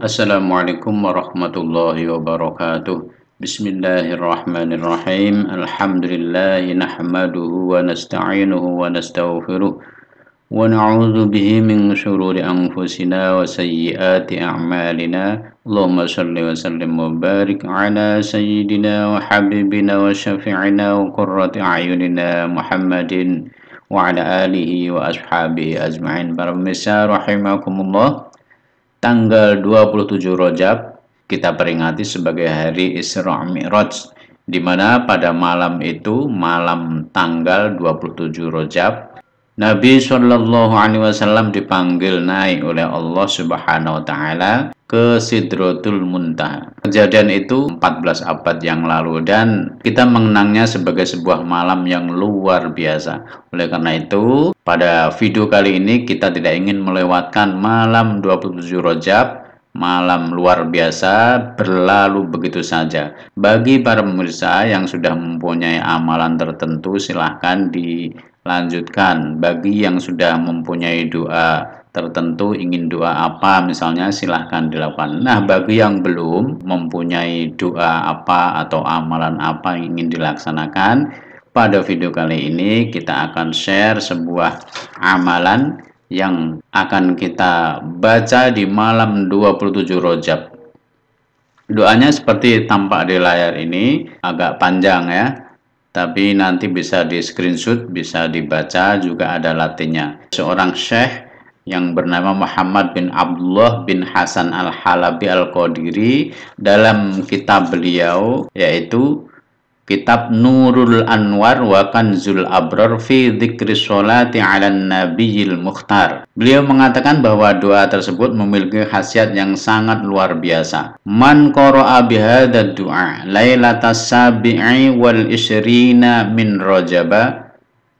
السلام عليكم ورحمة الله وبركاته بسم الله الرحمن الرحيم الحمد لله نحمده ونستعينه ونستغفره ونعوذ به من شرور أنفسنا وسيئات أعمالنا اللهم صل وسلم وبارك على سيدنا وحبيبنا وشفيعنا وقرة أعيننا محمد وعلى آله وأصحابه أجمعين برمسا رحمكم الله tanggal 27 Rojab kita peringati sebagai hari Isra Mi'raj di mana pada malam itu malam tanggal 27 Rojab Nabi Shallallahu Alaihi Wasallam dipanggil naik oleh Allah Subhanahu Wa Taala ke Sidrotul Muntah Kejadian itu 14 abad yang lalu dan kita mengenangnya sebagai sebuah malam yang luar biasa. Oleh karena itu, pada video kali ini kita tidak ingin melewatkan malam 27 Rojab Malam luar biasa berlalu begitu saja. Bagi para pemirsa yang sudah mempunyai amalan tertentu silahkan dilanjutkan. Bagi yang sudah mempunyai doa tertentu ingin doa apa misalnya silahkan dilakukan nah bagi yang belum mempunyai doa apa atau amalan apa yang ingin dilaksanakan pada video kali ini kita akan share sebuah amalan yang akan kita baca di malam 27 Rojab doanya seperti tampak di layar ini agak panjang ya tapi nanti bisa di screenshot bisa dibaca juga ada latinnya seorang syekh yang bernama Muhammad bin Abdullah bin Hasan al-Halabi al-Qadiri dalam kitab beliau yaitu kitab Nurul Anwar wa Kanzul Abrar fi dzikri sholati 'ala nabiyil mukhtar. Beliau mengatakan bahwa doa tersebut memiliki khasiat yang sangat luar biasa. Man qara'a bihadzal du'a lailatas sabi'i wal isrina min rajaba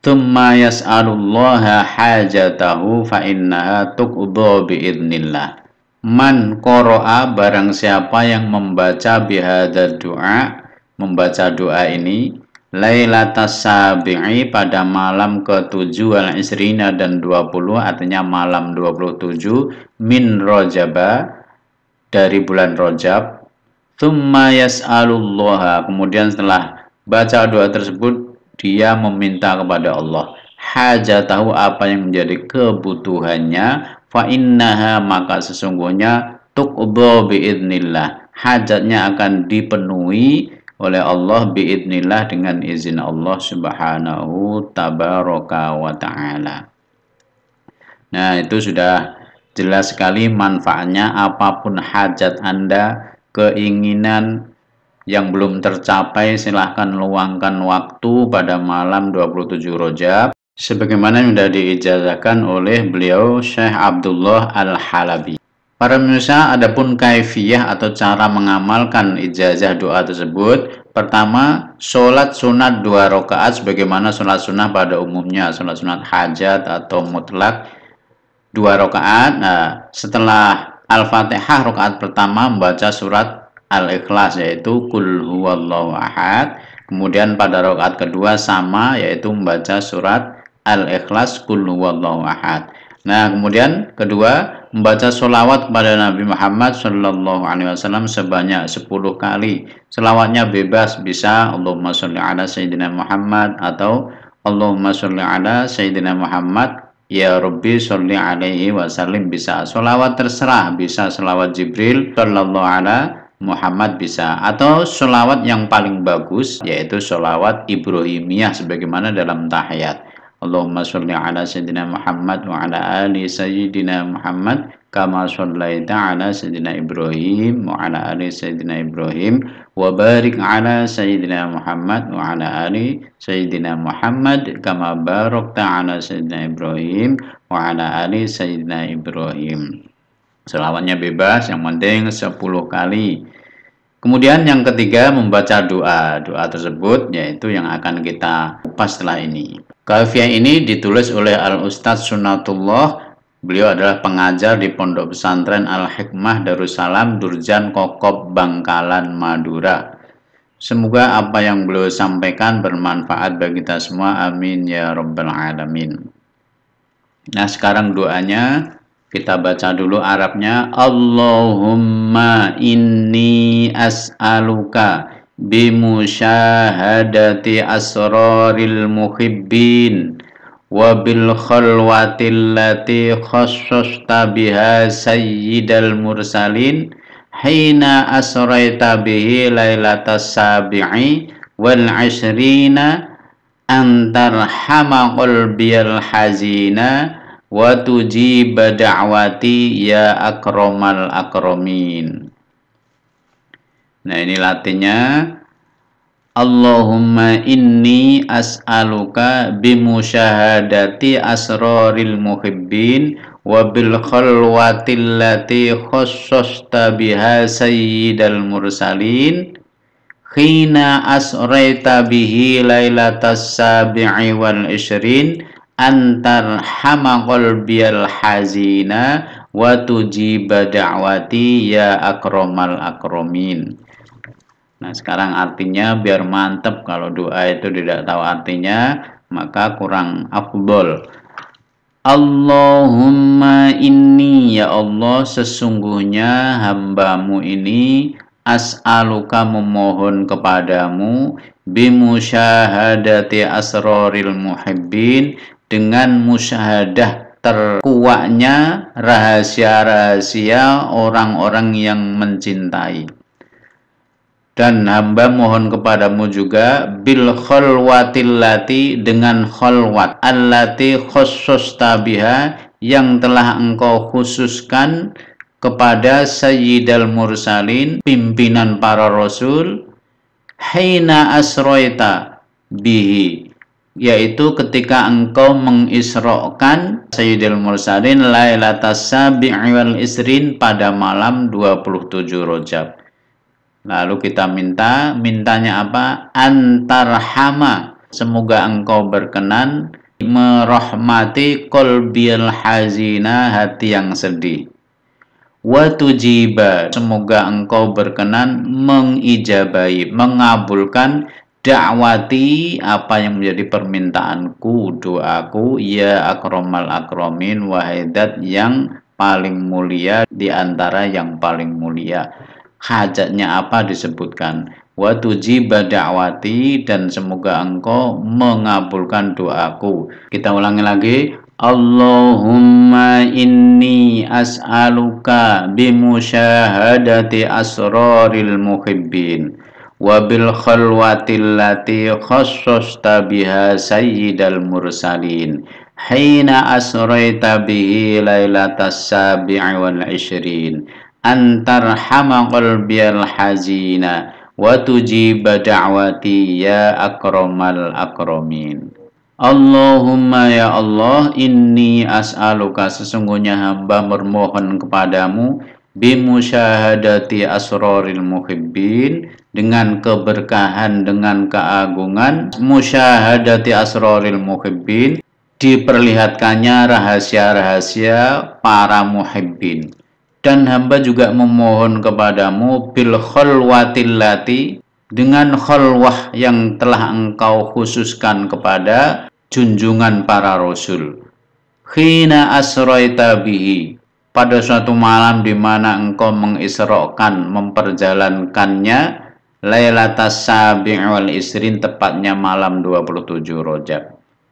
thumma yas'alullaha hajatahu fa innaha tuqdha biidznillah man koroa barang siapa yang membaca bihadza doa membaca doa ini Lailatas Sabi'i pada malam ketujuh 7 al Isrina dan 20 artinya malam 27 min Rojaba dari bulan Rojab Thumma yas'alullaha kemudian setelah baca doa tersebut dia meminta kepada Allah hajat tahu apa yang menjadi kebutuhannya fa innaha maka sesungguhnya tuqdo biidnillah hajatnya akan dipenuhi oleh Allah biidnillah dengan izin Allah subhanahu tabaraka wa ta'ala nah itu sudah jelas sekali manfaatnya apapun hajat anda keinginan yang belum tercapai silahkan luangkan waktu pada malam 27 Rojab sebagaimana yang sudah diijazahkan oleh beliau Syekh Abdullah Al-Halabi. Para pemirsa, adapun kaifiyah atau cara mengamalkan ijazah doa tersebut, pertama, sholat sunat dua rakaat sebagaimana sholat sunat pada umumnya, sholat sunat hajat atau mutlak dua rakaat. Nah, setelah Al-Fatihah rakaat pertama membaca surat al-ikhlas yaitu kul huwallahu ahad kemudian pada rakaat kedua sama yaitu membaca surat al-ikhlas kul huwallahu ahad nah kemudian kedua membaca solawat kepada Nabi Muhammad Shallallahu Alaihi Wasallam sebanyak 10 kali selawatnya bebas bisa Allahumma sholli ala Sayyidina Muhammad atau Allahumma sholli ala Sayyidina Muhammad Ya Rabbi sholli alaihi wasallim bisa solawat terserah bisa selawat Jibril sallallahu Alaihi Muhammad bisa atau sholawat yang paling bagus yaitu sholawat Ibrahimiyah sebagaimana dalam tahiyat Allahumma sholli ala sayyidina Muhammad wa ala ali sayyidina Muhammad kama sholaita ala sayyidina Ibrahim wa ala ali sayyidina Ibrahim wa barik ala sayyidina Muhammad wa ala ali sayyidina Muhammad kama barakta ala sayyidina Ibrahim wa ala ali sayyidina Ibrahim Selawatnya bebas, yang penting 10 kali. Kemudian yang ketiga membaca doa. Doa tersebut yaitu yang akan kita kupas setelah ini. Kalfiah ini ditulis oleh Al-Ustadz Sunatullah. Beliau adalah pengajar di Pondok Pesantren Al-Hikmah Darussalam Durjan Kokop Bangkalan Madura. Semoga apa yang beliau sampaikan bermanfaat bagi kita semua. Amin ya rabbal alamin. Nah, sekarang doanya kita baca dulu Arabnya. Allahumma inni as'aluka bimusyahadati asraril muhibbin wa bil khalwatil lati khassasta biha sayyidal mursalin hina asraita bihi lailatas sabi'i wal ashrina antarhama biyal hazina wa tujiba da'wati ya akromal akromin nah ini latinnya Allahumma inni as'aluka bimusyahadati asraril muhibbin wa bil khalwatil khassasta biha sayyidal mursalin khina asraita bihi lailatas sabi'i wal ishrin antar hama qalbiyal hazina wa tujiba da'wati ya akromal akromin nah sekarang artinya biar mantep kalau doa itu tidak tahu artinya maka kurang afdol Allahumma inni ya Allah sesungguhnya hambamu ini as'aluka memohon kepadamu bimusyahadati asroril muhibbin dengan musyahadah terkuaknya rahasia-rahasia orang-orang yang mencintai. Dan hamba mohon kepadamu juga bil kholwatillati dengan khulwat allati khusus tabiha yang telah engkau khususkan kepada Sayyidal Mursalin, pimpinan para Rasul, Hina asroita bihi yaitu ketika engkau mengisrokan Sayyidil Mursalin Lailatas Sabi'i wal Isrin pada malam 27 Rojab. Lalu kita minta, mintanya apa? Antarhama. Semoga engkau berkenan merahmati kolbil hazina hati yang sedih. Watujiba, semoga engkau berkenan mengijabai mengabulkan dakwati apa yang menjadi permintaanku, doaku, ya akromal akromin, wahidat yang paling mulia di antara yang paling mulia. Hajatnya apa disebutkan? Wa tujiba dan semoga engkau mengabulkan doaku. Kita ulangi lagi. Allahumma inni as'aluka bimusyahadati asroril muhibbin wabil khalwatil lati khassasta biha sayyidal mursalin hina asraita bihi lailatas sabi'i wal ishrin antar hama qalbiyal hazina wa tujiba da'wati ya akramal akramin Allahumma ya Allah inni as'aluka sesungguhnya hamba bermohon kepadamu bimusyahadati asroril muhibbin dengan keberkahan dengan keagungan musyahadati asroril muhibbin diperlihatkannya rahasia-rahasia para muhibbin dan hamba juga memohon kepadamu bil khulwatillati dengan khulwah yang telah engkau khususkan kepada junjungan para rasul khina asroita bihi pada suatu malam di mana engkau mengisrokan memperjalankannya Lailatas Sabi'ul awal Isrin tepatnya malam 27 Rojab.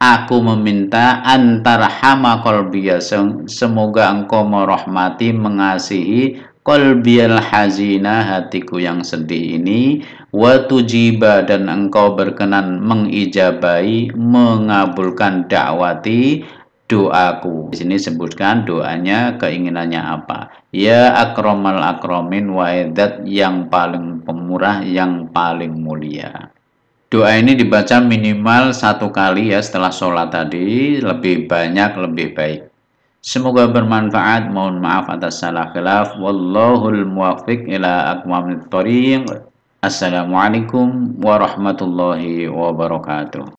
Aku meminta antara hama kolbiya semoga engkau merahmati mengasihi kolbiyal hazina hatiku yang sedih ini wa tujiba dan engkau berkenan mengijabai mengabulkan dakwati doaku. Di sini sebutkan doanya, keinginannya apa. Ya akromal akromin waedat yang paling pemurah, yang paling mulia. Doa ini dibaca minimal satu kali ya setelah sholat tadi, lebih banyak lebih baik. Semoga bermanfaat. Mohon maaf atas salah khilaf. Wallahul muwaffiq ila aqwamit thoriq. Assalamualaikum warahmatullahi wabarakatuh.